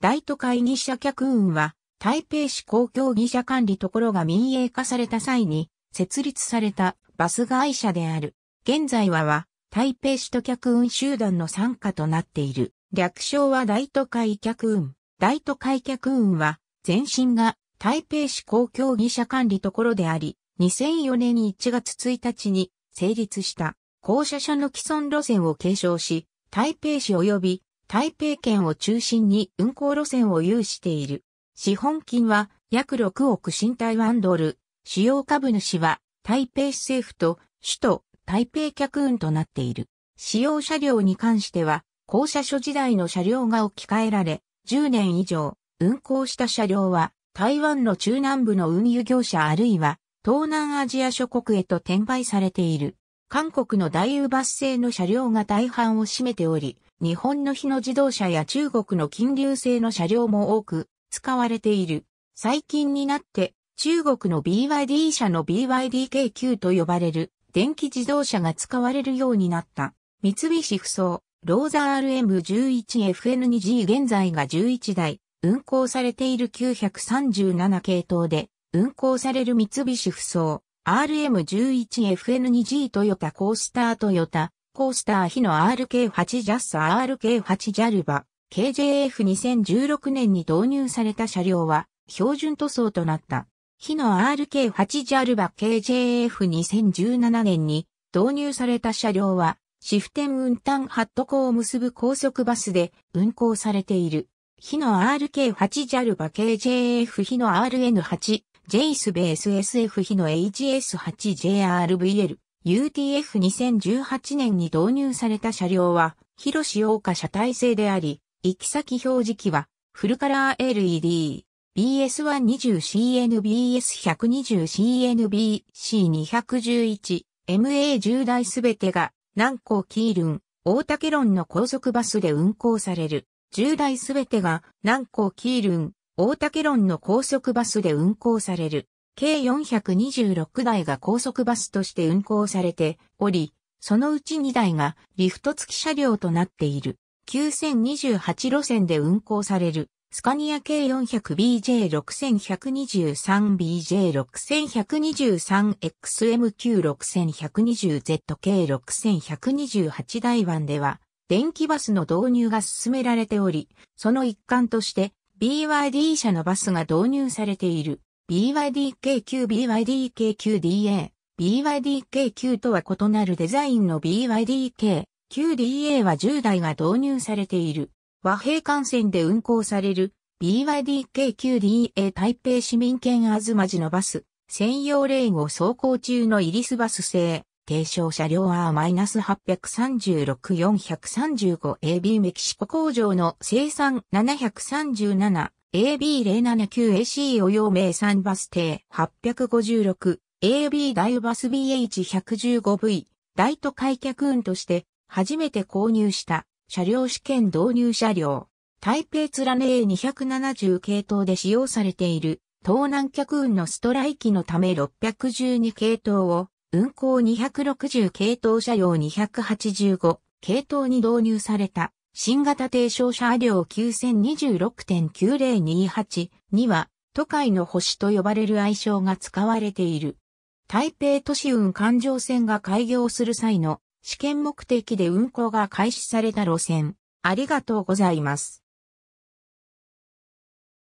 大都会議社客運は、台北市公共議社管理ところが民営化された際に、設立されたバス会社である。現在はは、台北市と客運集団の参加となっている。略称は大都会客運。大都会客運は、前身が台北市公共議社管理ところであり、2004年1月1日に成立した。公社車の既存路線を継承し、台北市及び台北県を中心に運行路線を有している。資本金は約6億新台湾ドル。主要株主は台北市政府と首都台北客運となっている。使用車両に関しては、高車所時代の車両が置き換えられ、10年以上運行した車両は台湾の中南部の運輸業者あるいは東南アジア諸国へと転売されている。韓国の大油バス製の車両が大半を占めており、日本の日の自動車や中国の金流製の車両も多く使われている。最近になって中国の BYD 車の BYDK9 と呼ばれる電気自動車が使われるようになった。三菱不走、ローザ RM11FN2G 現在が11台、運行されている937系統で、運行される三菱不走、RM11FN2G トヨタコースタートヨタ、コースター日の RK8 ジャス RK8 ジャルバ KJF2016 年に導入された車両は標準塗装となった。日の RK8 ジャルバ KJF2017 年に導入された車両はシフテン運搬ハットコを結ぶ高速バスで運行されている。日の RK8 ジャルバ KJF 日の RN8 J スベース SF 日の HS8JRVL UTF2018 年に導入された車両は、広使用化車体制であり、行き先表示器は、フルカラー LED、BS120CN、BS120CN、BC211、MA10 台すべてが、南港キールン、大竹論の高速バスで運行される。10台すべてが、南港キールン、大竹論の高速バスで運行される。計426台が高速バスとして運行されており、そのうち2台がリフト付き車両となっている。9028路線で運行される。スカニア k 4 0 0 b j 6 1 2 3 b j 6 1 2 3 x m q 6 1 2 0 z k 6128台湾では、電気バスの導入が進められており、その一環として BYD 社のバスが導入されている。BYDK9 BYDK9DA BYDK9 とは異なるデザインの BYDK9DA は10台が導入されている。和平幹線で運行される BYDK9DA 台北市民圏あずまじのバス専用レーンを走行中のイリスバス製低床車両 R-836-435AB メキシコ工場の生産737 AB079AC を陽名産バス停 856AB 大バス BH115V 大都開脚運として初めて購入した車両試験導入車両。台北ツラネ A270 系統で使用されている東南客運のストライキのため612系統を運行260系統車両285系統に導入された新型低照射量9026.9028には、都会の星と呼ばれる愛称が使われている。台北都市運環状線が開業する際の試験目的で運行が開始された路線。ありがとうございます。